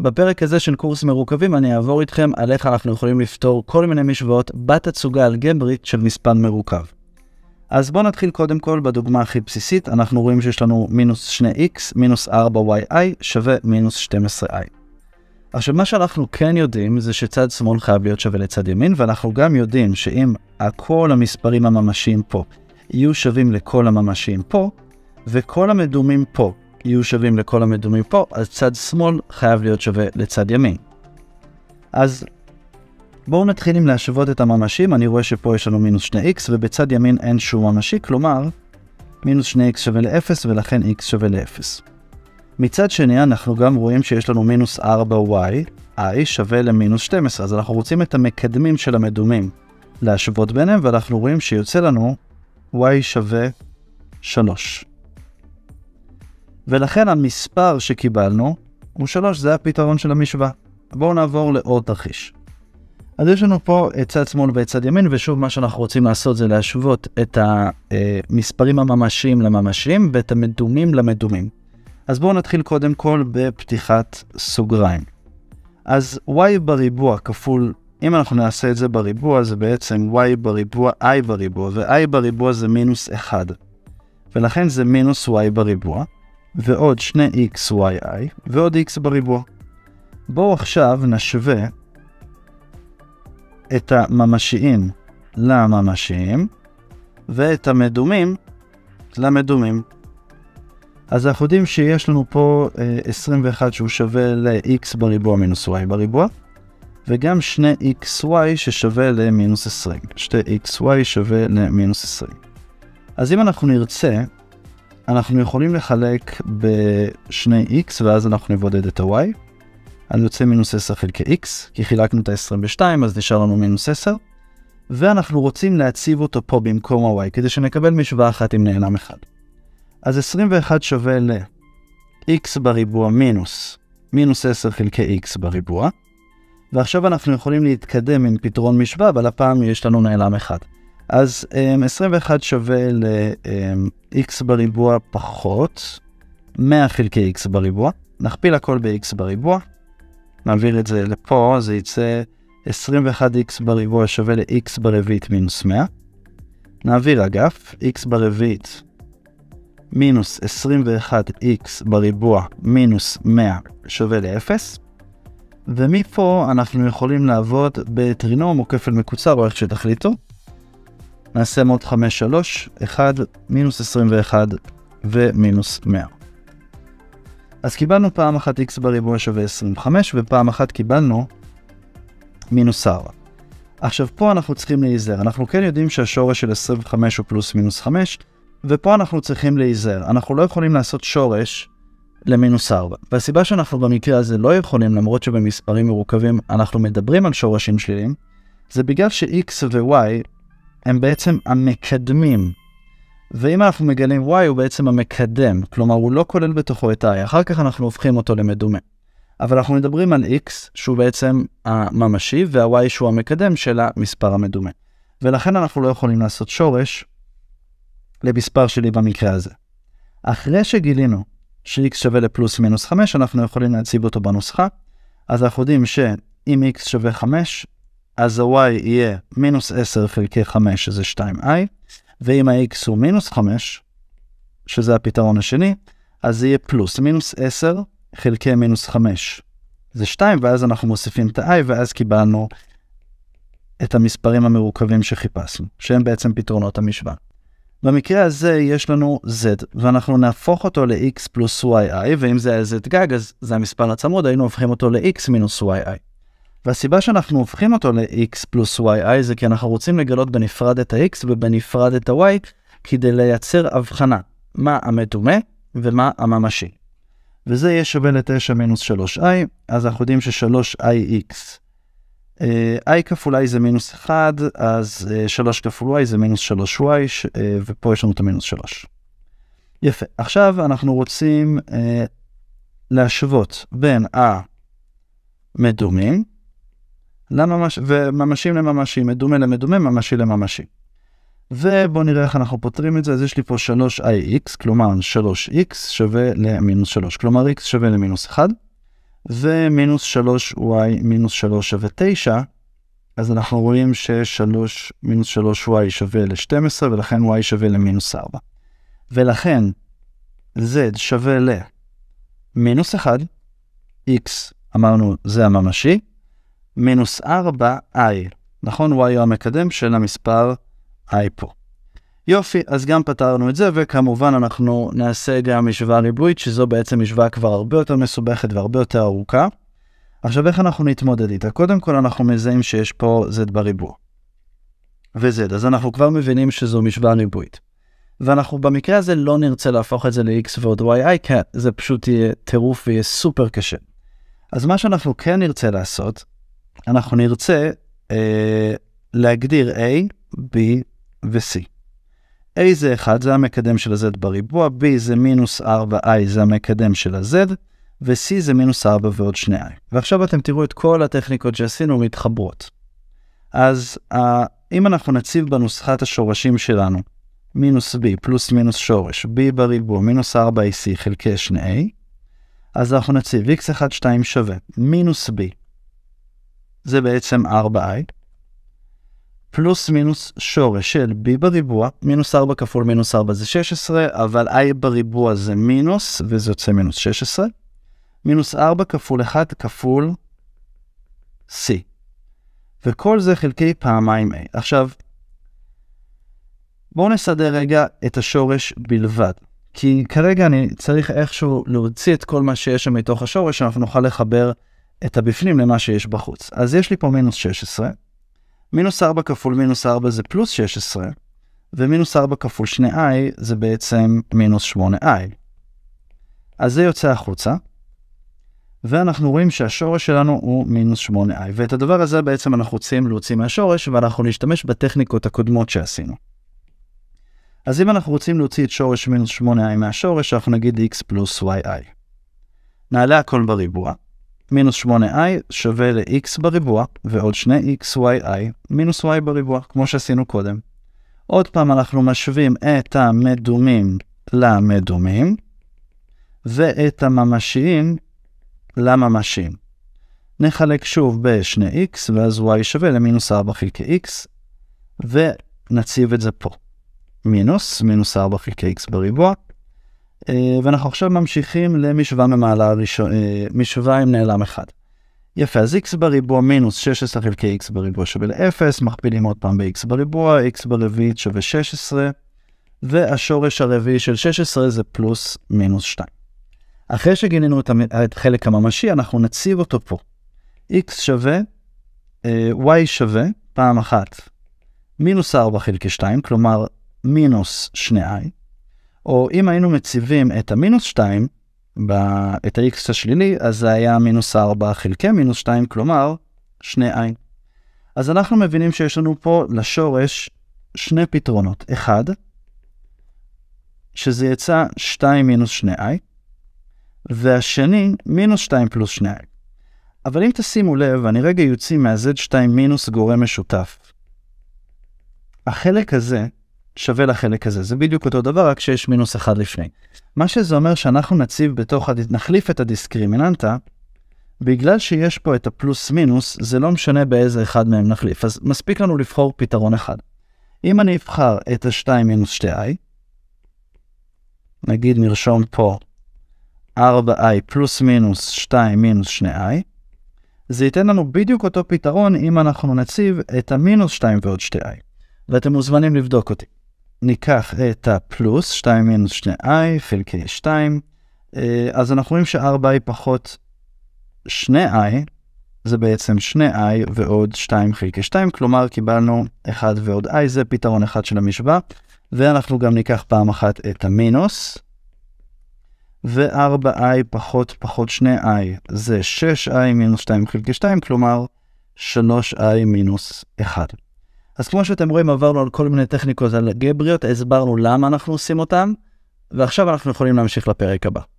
בפרק הזה של קורס מרוכבים אני אעבור איתכם על איך אנחנו יכולים לפתור כל מיני משוואות בתצוגה אלגברית של מספר מרוכב. אז בואו נתחיל קודם כל בדוגמה הכי בסיסית, אנחנו רואים שיש לנו מינוס 2x מינוס 4yi שווה מינוס 12i. עכשיו מה שאנחנו כן יודעים זה שצד שמאל חייב להיות שווה לצד ימין, ואנחנו גם יודעים שאם כל המספרים הממשיים פה יהיו שווים לכל הממשיים פה, וכל המדומים פה יהיו שווים לכל המדומים פה, אז צד שמאל חייב להיות שווה לצד ימין. אז בואו נתחיל עם להשוות את הממשים, אני רואה שפה יש לנו מינוס 2x, ובצד ימין אין שום ממשי, כלומר, מינוס 2x שווה ל-0, ולכן x שווה ל-0. מצד שני, אנחנו גם רואים שיש לנו מינוס 4y, i שווה למינוס 12, אז אנחנו רוצים את המקדמים של המדומים להשוות ביניהם, ואנחנו רואים שיוצא לנו y שווה 3. ולכן המספר שקיבלנו הוא 3, זה הפתרון של המשוואה. בואו נעבור לעוד תרחיש. אז יש לנו פה את צד שמאל ואת צד ימין, ושוב מה שאנחנו רוצים לעשות זה להשוות את המספרים הממשיים לממשיים ואת המדומים למדומים. אז בואו נתחיל קודם כל בפתיחת סוגריים. אז y בריבוע כפול, אם אנחנו נעשה את זה בריבוע, זה בעצם y בריבוע i בריבוע, ו-i בריבוע זה מינוס 1. ולכן זה מינוס y בריבוע. ועוד 2xyi ועוד x בריבוע. בואו עכשיו נשווה את הממשיים לממשיים ואת המדומים למדומים. אז אנחנו יודעים שיש לנו פה 21 אה, שהוא שווה ל-x בריבוע מינוס y בריבוע, וגם 2xy ששווה למינוס 20 2xy שווה למינוס 20 אז אם אנחנו נרצה אנחנו יכולים לחלק בשני x ואז אנחנו נבודד את ה-y. אז יוצא מינוס 10 חלקי x, כי חילקנו את ה-22 אז נשאר לנו מינוס 10. ואנחנו רוצים להציב אותו פה במקום ה-y כדי שנקבל משוואה אחת עם נעלם אחד. אז 21 שווה ל-x בריבוע מינוס מינוס 10 חלקי x בריבוע. ועכשיו אנחנו יכולים להתקדם עם פתרון משוואה, אבל הפעם יש לנו נעלם אחד. אז 21 אמ, שווה ל-x אמ, בריבוע פחות 100 חלקי x בריבוע, נכפיל הכל ב-x בריבוע, נעביר את זה לפה, זה יצא 21x בריבוע שווה ל-x ברביעית מינוס 100. נעביר אגף, x ברביעית מינוס 21x בריבוע מינוס 100 שווה ל-0. ומפה אנחנו יכולים לעבוד בטרינום או כפל מקוצר או איך שתחליטו. נעשה מוד 5-3, 1, מינוס 21 ומינוס 100. אז קיבלנו פעם אחת x בריבוע שווה 25, ופעם אחת קיבלנו מינוס 4. עכשיו פה אנחנו צריכים להיזהר, אנחנו כן יודעים שהשורש של 25 הוא פלוס מינוס 5, ופה אנחנו צריכים להיזהר, אנחנו לא יכולים לעשות שורש למינוס 4. והסיבה שאנחנו במקרה הזה לא יכולים, למרות שבמספרים מרוכבים אנחנו מדברים על שורשים שליליים, זה בגלל ש-x ו-y הם בעצם המקדמים. ואם אנחנו מגלים y הוא בעצם המקדם, כלומר הוא לא כולל בתוכו את i, אחר כך אנחנו הופכים אותו למדומה. אבל אנחנו מדברים על x שהוא בעצם הממשי וה-y שהוא המקדם של המספר המדומה. ולכן אנחנו לא יכולים לעשות שורש למספר שלי במקרה הזה. אחרי שגילינו ש-x שווה לפלוס מינוס 5, אנחנו יכולים להציב אותו בנוסחה, אז אנחנו יודעים שאם x שווה 5, אז ה-y יהיה מינוס 10 חלקי 5, שזה 2i, ואם ה-x הוא מינוס 5, שזה הפתרון השני, אז זה יהיה פלוס מינוס 10 חלקי מינוס 5, זה 2, ואז אנחנו מוסיפים את ה-i, ואז קיבלנו את המספרים המרוכבים שחיפשנו, שהם בעצם פתרונות המשוואה. במקרה הזה יש לנו z, ואנחנו נהפוך אותו ל-x פלוס yi, ואם זה היה z גג, אז זה המספר הצמוד, היינו הופכים אותו ל-x מינוס yi. והסיבה שאנחנו הופכים אותו ל-x פלוס yi זה כי אנחנו רוצים לגלות בנפרד את ה-x ובנפרד את ה-y כדי לייצר הבחנה מה המדומה ומה הממשי. וזה יהיה שווה ל-9 מינוס 3i, אז אנחנו יודעים ש-3ix. Uh, אה, i כפול i זה מינוס 1, אז uh, אה, 3 כפול y זה מינוס 3y, ש, uh, ופה יש לנו את המינוס 3. יפה, עכשיו אנחנו רוצים uh, להשוות בין המדומים, לממש, וממשים לממשי, מדומה למדומה, ממשי לממשי. ובואו נראה איך אנחנו פותרים את זה, אז יש לי פה 3ix, כלומר 3x שווה למינוס 3, כלומר x שווה למינוס 1, ומינוס 3y מינוס 3 שווה 9, אז אנחנו רואים ש-3 מינוס 3y שווה ל-12, ולכן y שווה למינוס 4. ולכן z שווה למינוס 1, x אמרנו זה הממשי, מינוס 4i, נכון? y הוא המקדם של המספר i פה. יופי, אז גם פתרנו את זה, וכמובן אנחנו נעשה גם משוואה ריבועית, שזו בעצם משוואה כבר הרבה יותר מסובכת והרבה יותר ארוכה. עכשיו, איך אנחנו נתמודד איתה? קודם כל, אנחנו מזהים שיש פה z בריבוע. וz, אז אנחנו כבר מבינים שזו משוואה ריבועית. ואנחנו במקרה הזה לא נרצה להפוך את זה ל-x ועוד yi, כי כן, זה פשוט יהיה טירוף ויהיה סופר קשה. אז מה שאנחנו כן נרצה לעשות, אנחנו נרצה אה, להגדיר A, B ו-C. A זה 1, זה המקדם של ה-Z בריבוע, B זה מינוס 4i, זה המקדם של ה-Z, ו-C זה מינוס 4 ועוד 2i. ועכשיו אתם תראו את כל הטכניקות שעשינו מתחברות. אז ה- אה, אם אנחנו נציב בנוסחת השורשים שלנו, מינוס b פלוס מינוס שורש b בריבוע מינוס 4ac חלקי 2a, אז אנחנו נציב x12 שווה מינוס b זה בעצם 4i, פלוס מינוס שורש של b בריבוע, מינוס 4 כפול מינוס 4 זה 16, אבל i בריבוע זה מינוס, וזה יוצא מינוס 16, מינוס 4 כפול 1 כפול c. וכל זה חלקי פעמיים a. עכשיו, בואו נסדר רגע את השורש בלבד. כי כרגע אני צריך איכשהו להוציא את כל מה שיש שם מתוך השורש, שאנחנו נוכל לחבר את הבפנים למה שיש בחוץ. אז יש לי פה מינוס 16, מינוס 4 כפול מינוס 4 זה פלוס 16, ומינוס 4 כפול 2i זה בעצם מינוס 8i. אז זה יוצא החוצה, ואנחנו רואים שהשורש שלנו הוא מינוס 8i, ואת הדבר הזה בעצם אנחנו רוצים להוציא מהשורש, ואנחנו נשתמש בטכניקות הקודמות שעשינו. אז אם אנחנו רוצים להוציא את שורש מינוס 8i מהשורש, אנחנו נגיד x פלוס yi. נעלה הכל בריבוע. מינוס 8i שווה ל-x בריבוע ועוד 2xyi מינוס y בריבוע, כמו שעשינו קודם. עוד פעם אנחנו משווים את המדומים למדומים, ואת הממשיים לממשיים. נחלק שוב ב-2x, ואז y שווה למינוס 4 חלקי x, ונציב את זה פה. מינוס, מינוס 4 חלקי x בריבוע, אה, ואנחנו עכשיו ממשיכים למשוואה ממעלה ראשונה, אה, משוואה עם נעלם אחד. יפה, אז x בריבוע מינוס 16 חלקי x בריבוע שווה ל-0, מכפילים עוד פעם ב-x בריבוע, x ברביעית שווה 16, והשורש הרביעי של 16 זה פלוס מינוס 2. אחרי שגילינו את, המ... את חלק הממשי, אנחנו נציב אותו פה. x שווה, אה, y שווה, פעם אחת, מינוס 4 חלקי 2, כלומר מינוס 2i, או אם היינו מציבים את המינוס 2, ב... את ה-x השלילי, אז זה היה מינוס 4 חלקי מינוס 2, כלומר, שני i. אז אנחנו מבינים שיש לנו פה לשורש שני פתרונות. אחד, שזה יצא 2 מינוס 2i, והשני, מינוס 2 פלוס 2i. אבל אם תשימו לב, אני רגע יוציא מה-z2 מינוס גורם משותף. החלק הזה, שווה לחלק הזה. זה בדיוק אותו דבר, רק שיש מינוס אחד לפני. מה שזה אומר שאנחנו נציב בתוך, הד... נחליף את הדיסקרימיננטה, בגלל שיש פה את הפלוס מינוס, זה לא משנה באיזה אחד מהם נחליף. אז מספיק לנו לבחור פתרון אחד. אם אני אבחר את ה-2 מינוס 2i, נגיד נרשום פה 4i פלוס מינוס 2 מינוס 2i, זה ייתן לנו בדיוק אותו פתרון אם אנחנו נציב את המינוס 2 ועוד 2i. ואתם מוזמנים לבדוק אותי. ניקח את הפלוס, 2 מינוס 2i חלקי 2, אז אנחנו רואים ש-4i פחות 2i, זה בעצם 2i ועוד 2 חלקי 2, כלומר קיבלנו 1 ועוד i, זה פתרון אחד של המשוואה, ואנחנו גם ניקח פעם אחת את המינוס, ו-4i פחות פחות 2i זה 6i מינוס 2 חלקי 2, כלומר 3i מינוס 1. אז כמו שאתם רואים עברנו על כל מיני טכניקות אלגבריות, הסברנו למה אנחנו עושים אותן, ועכשיו אנחנו יכולים להמשיך לפרק הבא.